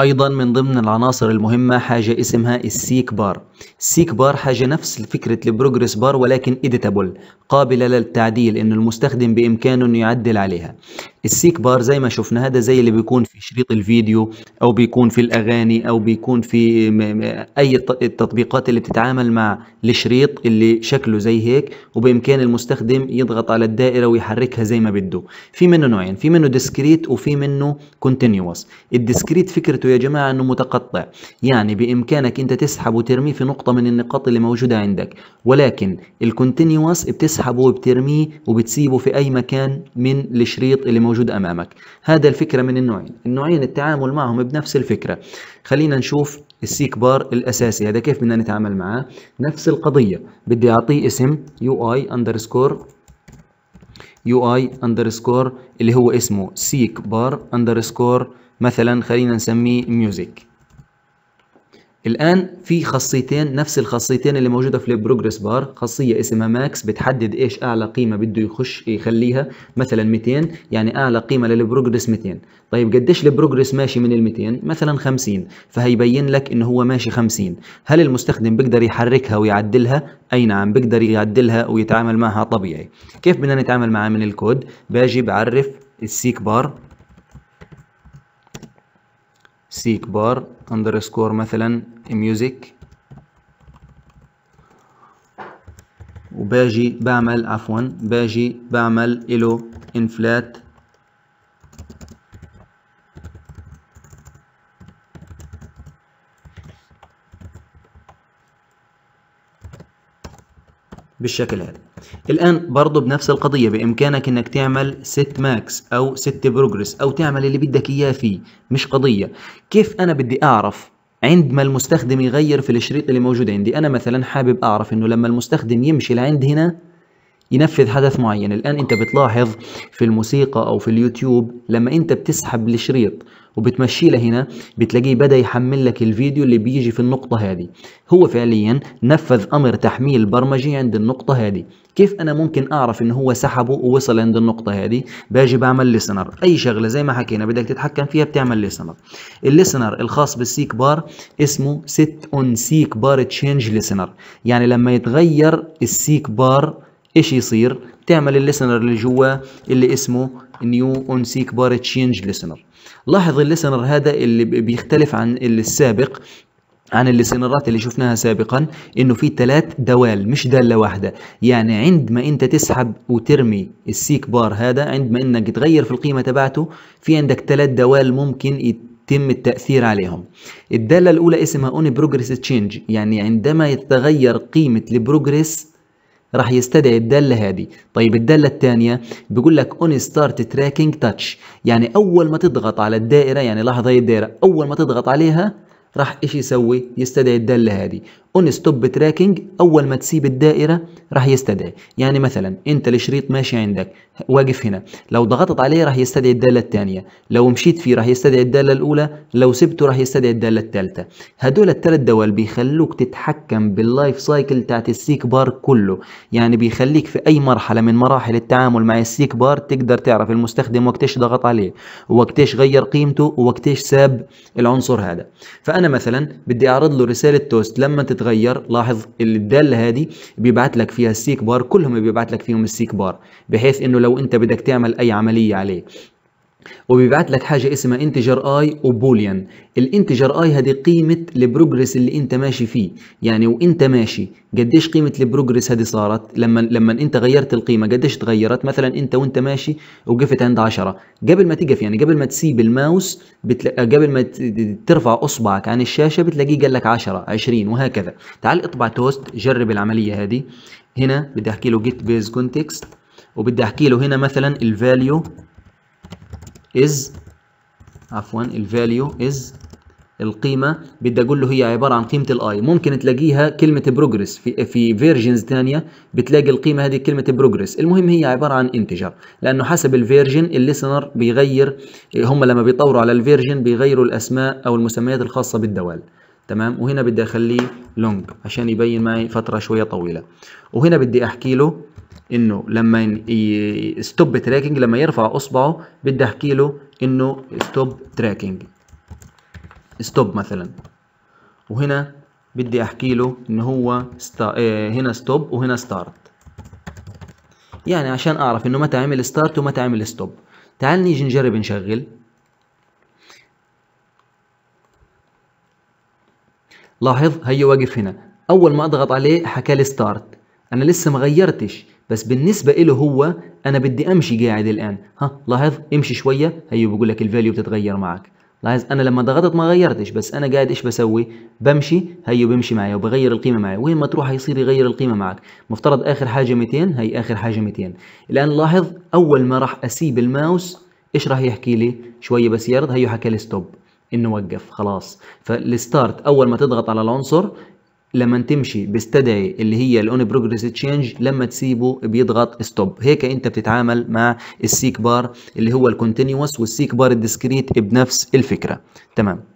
أيضا من ضمن العناصر المهمة حاجة اسمها السيك بار السيك بار حاجة نفس فكرة البروجرس بار ولكن إديتابل قابلة للتعديل إن المستخدم بإمكانه أن يعدل عليها السيك بار زي ما شفنا هذا زي اللي بيكون في شريط الفيديو او بيكون في الاغاني او بيكون في اي التطبيقات اللي بتتعامل مع الشريط اللي شكله زي هيك وبامكان المستخدم يضغط على الدائره ويحركها زي ما بده في منه نوعين في منه ديسكريت وفي منه كونتينيوس الديسكريت فكرته يا جماعه انه متقطع يعني بامكانك انت تسحب وترميه في نقطه من النقاط اللي موجوده عندك ولكن الكونتينيوس بتسحبه وبترميه وبتسيبه في اي مكان من الشريط اللي موجود موجود امامك هذا الفكره من النوعين النوعين التعامل معهم بنفس الفكره خلينا نشوف السيك بار الاساسي هذا كيف بدنا نتعامل معاه نفس القضيه بدي اعطيه اسم يو اي اندرسكور يو اي اندرسكور اللي هو اسمه سيك بار اندرسكور مثلا خلينا نسميه ميوزك الآن في خاصيتين نفس الخاصيتين اللي موجودة في البروجرس بار خاصية اسمها ماكس بتحدد إيش أعلى قيمة بده يخش يخليها مثلا 200 يعني أعلى قيمة للبروجرس 200 طيب قديش البروجرس ماشي من ال 200 مثلا 50 فهيبين لك انه هو ماشي 50 هل المستخدم بيقدر يحركها ويعدلها أي نعم بيقدر يعدلها ويتعامل معها طبيعي كيف بدنا نتعامل معها من الكود باجي بعرف السيك بار سيك بار اندرسكور مثلا ميوزك وباجي بعمل عفوا باجي بعمل له انفلات بالشكل هذا الآن برضو بنفس القضية بإمكانك إنك تعمل ست ماكس أو ست بروجرس أو تعمل اللي بدك إياه فيه مش قضية كيف أنا بدي أعرف عندما المستخدم يغير في الشريط اللي موجود عندي أنا مثلا حابب أعرف إنه لما المستخدم يمشي لعند هنا ينفذ حدث معين الآن أنت بتلاحظ في الموسيقى أو في اليوتيوب لما أنت بتسحب الشريط وبتمشي له هنا بتلاقيه بدا يحمل لك الفيديو اللي بيجي في النقطه هذه هو فعليا نفذ امر تحميل برمجي عند النقطه هذه كيف انا ممكن اعرف ان هو سحبه ووصل عند النقطه هذه باجي بعمل ليسنر اي شغله زي ما حكينا بدك تتحكم فيها بتعمل ليسنر الليسنر الخاص بالسيك بار اسمه سيت اون سيك بار تشينج ليسنر يعني لما يتغير السيك بار ايش يصير تعمل الليسنر اللي جوا اللي اسمه نيو اون سيك بار تشينج ليسنر لاحظ الليسنر هذا اللي بيختلف عن اللي السابق عن الليسنرات اللي شفناها سابقا انه في ثلاث دوال مش داله واحده يعني عندما انت تسحب وترمي السيك بار هذا عندما انك تغير في القيمه تبعته في عندك ثلاث دوال ممكن يتم التاثير عليهم الداله الاولى اسمها اون بروجريس تشينج يعني عندما يتغير قيمه البروجريس راح يستدعي الداله هذه طيب الداله الثانيه بيقول لك اون ستارت تراكنج تاتش يعني اول ما تضغط على الدائره يعني لاحظ هي الدائره اول ما تضغط عليها راح ايش يسوي يستدعي الداله هذه اون ستوب تراكنج اول ما تسيب الدائره راح يستدعي يعني مثلا انت الشريط ماشي عندك واقف هنا لو ضغطت عليه راح يستدعي الداله الثانيه لو مشيت فيه راح يستدعي الداله الاولى لو سبته راح يستدعي الداله الثالثه هدول الثلاث دوال بيخلوك تتحكم باللايف سايكل بتاعت السيك بار كله يعني بيخليك في اي مرحله من مراحل التعامل مع السيك بار تقدر تعرف المستخدم ايش ضغط عليه ايش غير قيمته ايش ساب العنصر هذا فانا مثلا بدي اعرض له رساله توست لما تتغير بتتغير لاحظ الداله هذه بيبعت لك فيها السيك بار كلهم بيبعت لك فيهم السيك بار بحيث انه لو انت بدك تعمل اي عمليه عليه وبيبعت لك حاجه اسمها انتجر اي وبوليان الانتجر اي هذه قيمه البروجرس اللي انت ماشي فيه يعني وانت ماشي قديش قيمه البروجرس هذه صارت لما لما انت غيرت القيمه قديش تغيرت مثلا انت وانت ماشي وقفت عند 10 قبل ما تقف يعني قبل ما تسيب الماوس بتل... قبل ما ترفع اصبعك عن الشاشه بتلاقيه قال لك 10 20 وهكذا تعال اطبع توست جرب العمليه هذه هنا بدي احكي له جيت بيز كونتكست وبدي احكي له هنا مثلا الفاليو is عفوا الفاليو is القيمة بدي أقول له هي عبارة عن قيمة الآي ممكن تلاقيها كلمة بروجريس في في فيرجنز ثانية بتلاقي القيمة هذه كلمة بروجريس المهم هي عبارة عن انتجر لأنه حسب الفيرجن الليسنر بيغير هم لما بيطوروا على الفيرجن بيغيروا الأسماء أو المسميات الخاصة بالدوال تمام وهنا بدي أخليه لونج عشان يبين معي فترة شوية طويلة وهنا بدي أحكي له انه لما ستوب تراكنج لما يرفع اصبعه بدي احكي له انه ستوب تراكنج ستوب مثلا وهنا بدي احكي له ان هو ستا... آه، هنا ستوب وهنا ستارت يعني عشان اعرف انه متى عمل ستارت ومتى عمل ستوب تعال نيجي نجرب نشغل لاحظ هي واقف هنا اول ما اضغط عليه حكى لي ستارت انا لسه ما غيرتش بس بالنسبة له هو أنا بدي أمشي قاعد الآن ها لاحظ امشي شوية هيو بقول لك الفاليو بتتغير معك لاحظ أنا لما ضغطت ما غيرتش بس أنا قاعد إيش بسوي بمشي هيو بمشي معي وبغير القيمة معي وين ما تروح هيصير يغير القيمة معك مفترض آخر حاجة 200 هي آخر حاجة 200 الآن لاحظ أول ما راح أسيب الماوس إيش راح يحكي لي شوية بس يرد هيو حكى لي ستوب انه وقف خلاص فالستارت اول ما تضغط على العنصر لما تمشي بيستدعي اللي هي الاون بروجريس تشينج لما تسيبه بيضغط ستوب هيك انت بتتعامل مع السيك بار اللي هو الكونتينوس والسيك بار الديسكريت بنفس الفكره تمام